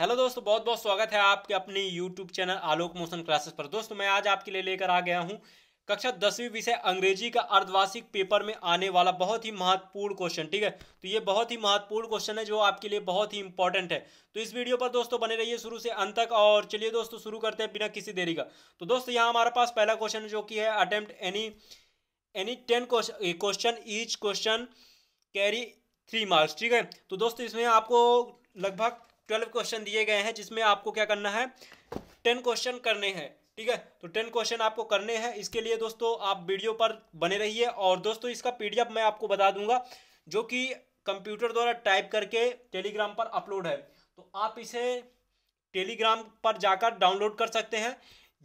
hello दोस्तों बहुत बहुत स्वागत है आपके अपने YouTube channel Alok motion classes पर दोस्तों मैं आज आपके लिए लेकर आ गया हूं कक्षा दसवीं विषय अंग्रेजी का अर्धवार्षिक पेपर में आने वाला बहुत ही महत्वपूर्ण क्वेश्चन ठीक है तो ये बहुत ही महत्वपूर्ण क्वेश्चन है जो आपके लिए बहुत ही इंपॉर्टेंट है तो इस वीडियो पर दोस्तों बने रहिए शुरू से अंत तक और चलिए दोस्तों शुरू करते हैं बिना किसी देरी का तो दोस्तों यहाँ हमारे पास पहला क्वेश्चन जो कि है attempt any any ten question each question carry three marks ठीक है तो दोस्तों इसमें आपको लगभग ट्वेल्व क्वेश्चन दिए गए हैं जिसमें आपको क्या करना है टेन क्वेश्चन करने हैं ठीक है तो टेन क्वेश्चन आपको करने हैं इसके लिए दोस्तों आप वीडियो पर बने रहिए और दोस्तों इसका पी मैं आपको बता दूंगा जो कि कंप्यूटर द्वारा टाइप करके टेलीग्राम पर अपलोड है तो आप इसे टेलीग्राम पर जाकर डाउनलोड कर सकते हैं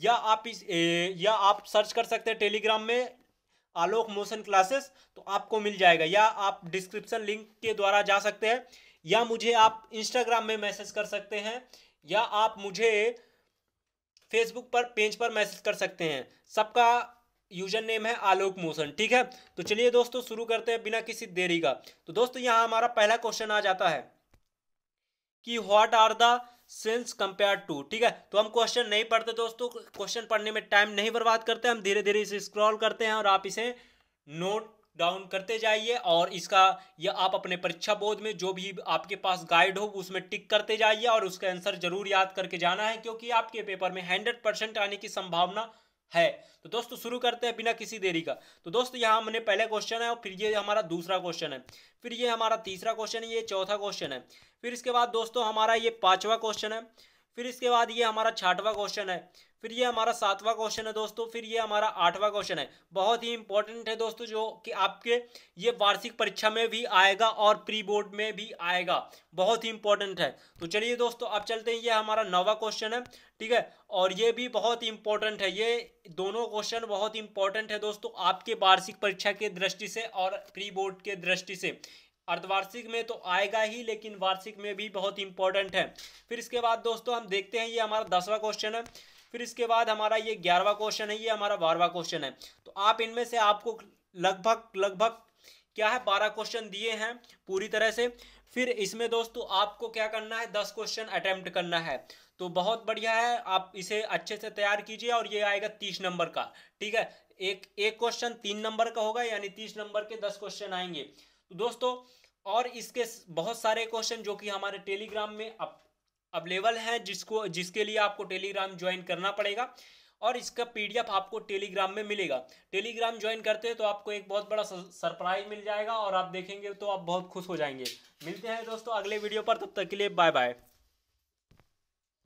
या आप इस ए, या आप सर्च कर सकते हैं टेलीग्राम में आलोक मोशन क्लासेस तो आपको मिल जाएगा या आप डिस्क्रिप्शन लिंक के द्वारा जा सकते हैं या मुझे आप इंस्टाग्राम में मैसेज कर सकते हैं या आप मुझे फेसबुक पर पेज पर मैसेज कर सकते हैं सबका यूजर नेम है आलोक मोशन ठीक है तो चलिए दोस्तों शुरू करते हैं बिना किसी देरी का तो दोस्तों यहाँ हमारा पहला क्वेश्चन आ जाता है कि what are the sense compare to ठीक है तो हम क्वेश्चन नहीं पढ़ते दोस्तों क्वेश्चन पढ़ने में टाइम नहीं बर्बाद करते हम धीरे धीरे इसे स्क्रॉल करते हैं और आप इसे नोट डाउन करते जाइए और इसका या आप अपने परीक्षा बोध में जो भी आपके पास गाइड हो उसमें टिक करते जाइए और उसका आंसर जरूर याद करके जाना है क्योंकि आपके पेपर में हंड्रेड परसेंट आने की संभावना है तो दोस्तों शुरू करते हैं बिना किसी देरी का तो दोस्तों यहाँ हमने पहले क्वेश्चन है और फिर ये हमारा दूसरा क्वेश्चन है फिर ये हमारा तीसरा क्वेश्चन है ये चौथा क्वेश्चन है फिर इसके बाद दोस्तों हमारा ये पाँचवा क्वेश्चन है फिर इसके बाद ये हमारा छठवा क्वेश्चन है फिर ये हमारा सातवां क्वेश्चन है दोस्तों फिर ये हमारा आठवां क्वेश्चन है बहुत ही इंपॉर्टेंट है दोस्तों जो कि आपके ये वार्षिक परीक्षा में भी आएगा और प्री बोर्ड में भी आएगा बहुत ही इंपॉर्टेंट है तो चलिए दोस्तों अब चलते हैं ये हमारा नौवा क्वेश्चन है ठीक है और ये भी बहुत इंपॉर्टेंट है ये दोनों क्वेश्चन बहुत इंपॉर्टेंट है दोस्तों आपके वार्षिक परीक्षा के दृष्टि से और प्री बोर्ड के दृष्टि से अर्धवार्षिक में तो आएगा ही लेकिन वार्षिक में भी बहुत इंपॉर्टेंट है फिर इसके बाद दोस्तों हम देखते हैं ये हमारा दसवां क्वेश्चन है फिर इसके बाद हमारा ये ग्यारहवा क्वेश्चन है ये हमारा बारहवा क्वेश्चन है तो आप इनमें से आपको लगभग लगभग क्या है बारह क्वेश्चन दिए हैं पूरी तरह से फिर इसमें दोस्तों आपको क्या करना है दस क्वेश्चन अटैम्प्ट करना है तो बहुत बढ़िया है आप इसे अच्छे से तैयार कीजिए और ये आएगा तीस नंबर का ठीक है एक एक क्वेश्चन तीन नंबर का होगा यानी तीस नंबर के दस क्वेश्चन आएंगे तो दोस्तों और इसके बहुत सारे क्वेश्चन जो कि हमारे टेलीग्राम में अवेलेबल हैं जिसको जिसके लिए आपको टेलीग्राम ज्वाइन करना पड़ेगा और इसका पीडीएफ आपको टेलीग्राम में मिलेगा टेलीग्राम ज्वाइन करते हैं तो आपको एक बहुत बड़ा सरप्राइज मिल जाएगा और आप देखेंगे तो आप बहुत खुश हो जाएंगे मिलते हैं दोस्तों अगले वीडियो पर तब तक के लिए बाय बाय